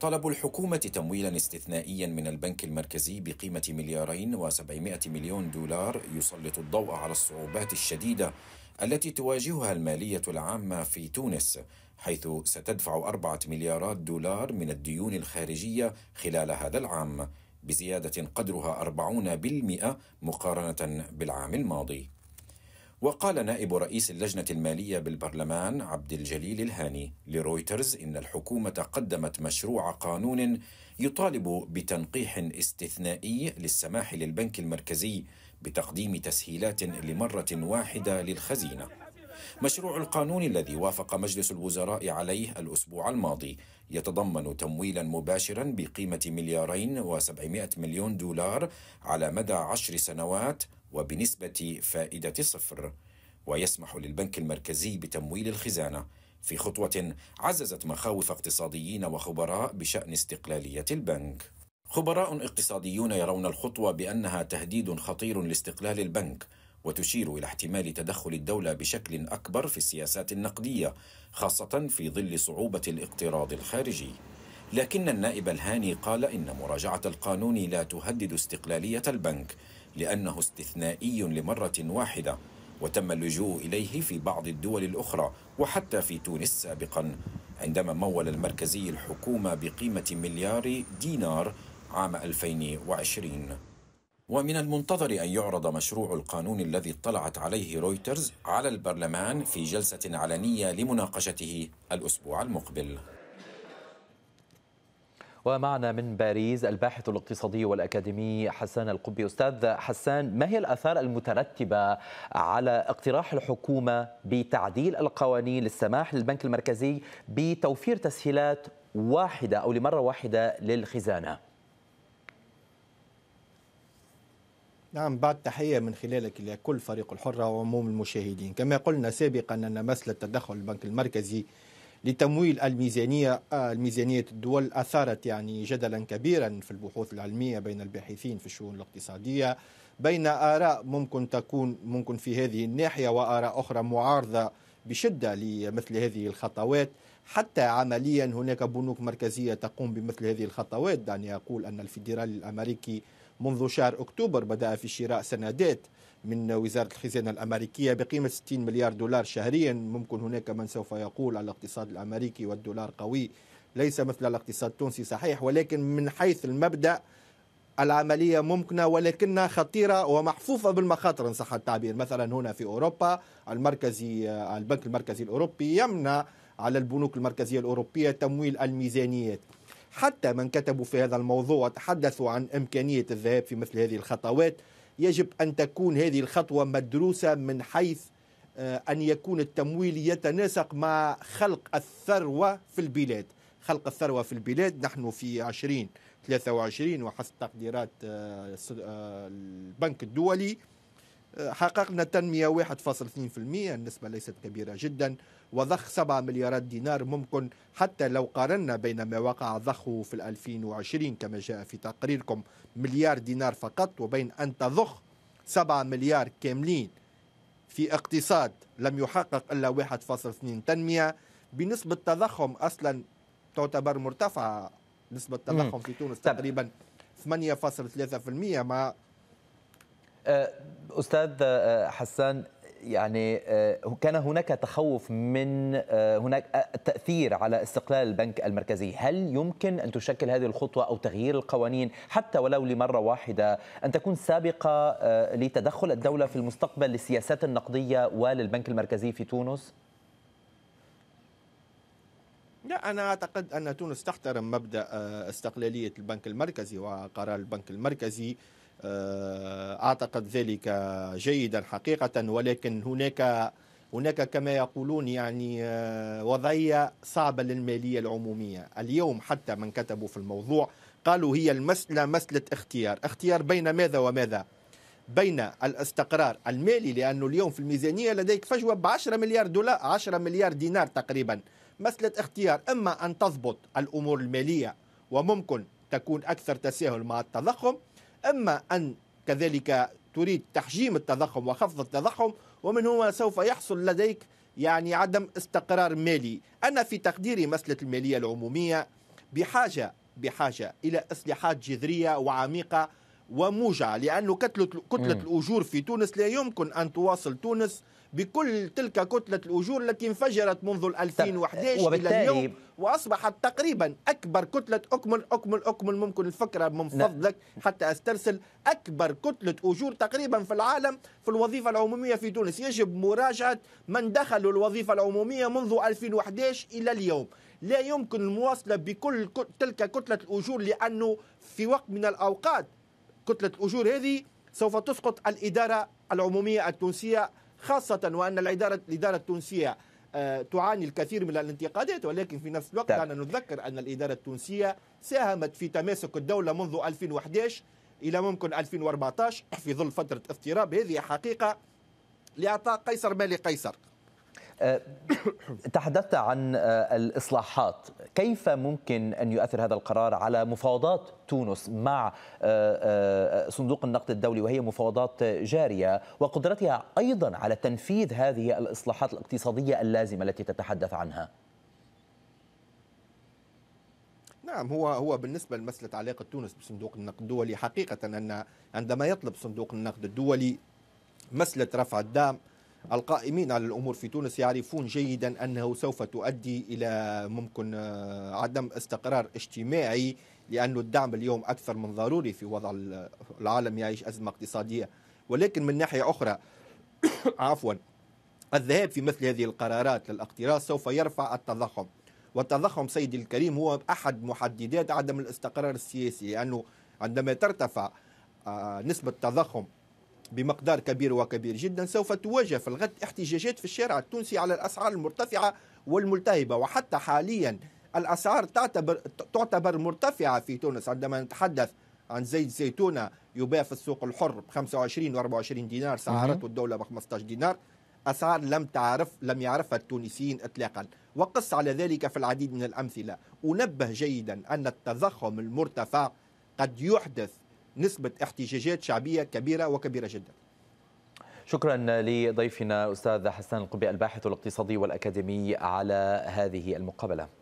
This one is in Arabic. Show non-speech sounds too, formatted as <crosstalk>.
طلب الحكومة تمويلا استثنائيا من البنك المركزي بقيمة مليارين و700 مليون دولار يسلط الضوء على الصعوبات الشديدة التي تواجهها المالية العامة في تونس حيث ستدفع أربعة مليارات دولار من الديون الخارجية خلال هذا العام بزيادة قدرها 40% مقارنة بالعام الماضي وقال نائب رئيس اللجنة المالية بالبرلمان عبد الجليل الهاني لرويترز إن الحكومة قدمت مشروع قانون يطالب بتنقيح استثنائي للسماح للبنك المركزي بتقديم تسهيلات لمرة واحدة للخزينة مشروع القانون الذي وافق مجلس الوزراء عليه الأسبوع الماضي يتضمن تمويلا مباشرا بقيمة مليارين وسبعمائة مليون دولار على مدى عشر سنوات وبنسبة فائدة صفر ويسمح للبنك المركزي بتمويل الخزانة في خطوة عززت مخاوف اقتصاديين وخبراء بشأن استقلالية البنك خبراء اقتصاديون يرون الخطوة بأنها تهديد خطير لاستقلال البنك وتشير إلى احتمال تدخل الدولة بشكل أكبر في السياسات النقدية خاصة في ظل صعوبة الاقتراض الخارجي لكن النائب الهاني قال إن مراجعة القانون لا تهدد استقلالية البنك لأنه استثنائي لمرة واحدة وتم اللجوء إليه في بعض الدول الأخرى وحتى في تونس سابقا عندما مول المركزي الحكومة بقيمة مليار دينار عام 2020 ومن المنتظر أن يعرض مشروع القانون الذي اطلعت عليه رويترز على البرلمان في جلسة علنية لمناقشته الأسبوع المقبل ومعنا من باريس الباحث الاقتصادي والأكاديمي حسان القبي أستاذ حسان ما هي الأثار المترتبة على اقتراح الحكومة بتعديل القوانين للسماح للبنك المركزي بتوفير تسهيلات واحدة أو لمرة واحدة للخزانة؟ نعم بعد تحية من خلالك لكل فريق الحرة وعموم المشاهدين كما قلنا سابقا أن مسألة تدخل البنك المركزي لتمويل الميزانية آه، الميزانية الدول أثارت يعني جدلا كبيرا في البحوث العلمية بين الباحثين في الشؤون الاقتصادية بين آراء ممكن تكون ممكن في هذه الناحية وآراء أخرى معارضة بشدة لمثل هذه الخطوات حتى عمليا هناك بنوك مركزية تقوم بمثل هذه الخطوات دعني أقول أن الفيدرالي الأمريكي منذ شهر أكتوبر بدأ في شراء سندات من وزارة الخزانة الأمريكية بقيمة 60 مليار دولار شهريا ممكن هناك من سوف يقول الاقتصاد الأمريكي والدولار قوي ليس مثل الاقتصاد التونسي صحيح ولكن من حيث المبدأ العملية ممكنة ولكنها خطيرة ومحفوفة بالمخاطر إن صح التعبير مثلا هنا في أوروبا المركزي البنك المركزي الأوروبي يمنع على البنوك المركزية الأوروبية تمويل الميزانيات حتى من كتبوا في هذا الموضوع تحدثوا عن إمكانية الذهاب في مثل هذه الخطوات يجب أن تكون هذه الخطوة مدروسة من حيث آه، أن يكون التمويل يتناسق مع خلق الثروة في البلاد خلق الثروة في البلاد نحن في وعشرين وحسب تقديرات آه، آه، البنك الدولي حققنا تنمية 1.2% النسبة ليست كبيرة جدا وضخ 7 مليارات دينار ممكن حتى لو قارنا بين ما وقع ضخه في 2020 كما جاء في تقريركم مليار دينار فقط وبين أن تضخ 7 مليار كاملين في اقتصاد لم يحقق إلا 1.2 تنمية بنسبة تضخم أصلا تعتبر مرتفعة نسبة التضخم في تونس تقريبا 8.3% مع آه، استاذ آه، حسان يعني آه، كان هناك تخوف من هناك تاثير على استقلال البنك المركزي، هل يمكن ان تشكل هذه الخطوه او تغيير القوانين حتى ولو لمره واحده ان تكون سابقه لتدخل الدوله في المستقبل للسياسات النقديه وللبنك المركزي في تونس؟ لا أنا أعتقد أن تونس تحترم مبدأ استقلالية البنك المركزي وقرار البنك المركزي آه، اعتقد ذلك جيدا حقيقه ولكن هناك هناك كما يقولون يعني آه، وضعيه صعبه للماليه العموميه اليوم حتى من كتبوا في الموضوع قالوا هي المساله مساله اختيار اختيار بين ماذا وماذا بين الاستقرار المالي لانه اليوم في الميزانيه لديك فجوه ب 10 مليار دولار 10 مليار دينار تقريبا مساله اختيار اما ان تضبط الامور الماليه وممكن تكون اكثر تساهل مع التضخم إما أن كذلك تريد تحجيم التضخم وخفض التضخم ومن هنا سوف يحصل لديك يعني عدم استقرار مالي أنا في تقديري مسألة المالية العمومية بحاجة بحاجة إلى إصلاحات جذرية وعميقة وموجعة لأنه كتلة, كتلة الأجور في تونس لا يمكن أن تواصل تونس بكل تلك كتلة الأجور التي انفجرت منذ 2011 إلى اليوم وأصبحت تقريبا أكبر كتلة أكمل أكمل أكمل ممكن الفكرة من نعم. فضلك حتى أسترسل أكبر كتلة أجور تقريبا في العالم في الوظيفة العمومية في تونس يجب مراجعة من دخلوا الوظيفة العمومية منذ 2011 إلى اليوم لا يمكن المواصلة بكل تلك كتلة الأجور لأنه في وقت من الأوقات كتلة الأجور هذه سوف تسقط الإدارة العمومية التونسية خاصة وأن الإدارة الإدارة التونسية آه، تعاني الكثير من الانتقادات ولكن في نفس الوقت دعنا نتذكر أن الإدارة التونسية ساهمت في تماسك الدولة منذ 2011 إلى ممكن 2014 في ظل فترة اضطراب هذه حقيقة لإعطاء قيصر ما لقيصر آه، تحدثت عن آه، الإصلاحات كيف ممكن أن يؤثر هذا القرار على مفاوضات تونس مع آه، صندوق النقد الدولي وهي مفاوضات جارية وقدرتها أيضا على تنفيذ هذه الإصلاحات الاقتصادية اللازمة التي تتحدث عنها نعم هو هو بالنسبة لمسألة علاقة تونس بصندوق النقد الدولي حقيقة أن عندما يطلب صندوق النقد الدولي مسألة رفع الدعم القائمين على الأمور في تونس يعرفون جيدا أنه سوف تؤدي إلى ممكن آه، عدم استقرار اجتماعي لانه الدعم اليوم أكثر من ضروري في وضع العالم يعيش أزمة اقتصادية ولكن من ناحية أخرى <coughs> عفوا الذهاب في مثل هذه القرارات للاقتراض سوف يرفع التضخم والتضخم سيدي الكريم هو أحد محددات عدم الاستقرار السياسي لأنه عندما ترتفع آه، نسبة التضخم بمقدار كبير وكبير جدا سوف تواجه في الغد احتجاجات في الشارع التونسي على الاسعار المرتفعه والملتهبه وحتى حاليا الاسعار تعتبر تعتبر مرتفعه في تونس عندما نتحدث عن زيت زيتونه يباع في السوق الحر ب 25 و 24 دينار سعرته الدوله ب 15 دينار اسعار لم تعرف لم يعرفها التونسيين اطلاقا وقص على ذلك في العديد من الامثله انبه جيدا ان التضخم المرتفع قد يحدث نسبة احتجاجات شعبية كبيرة وكبيرة جدا شكرا لضيفنا أستاذ حسان القبي الباحث الاقتصادي والأكاديمي على هذه المقابلة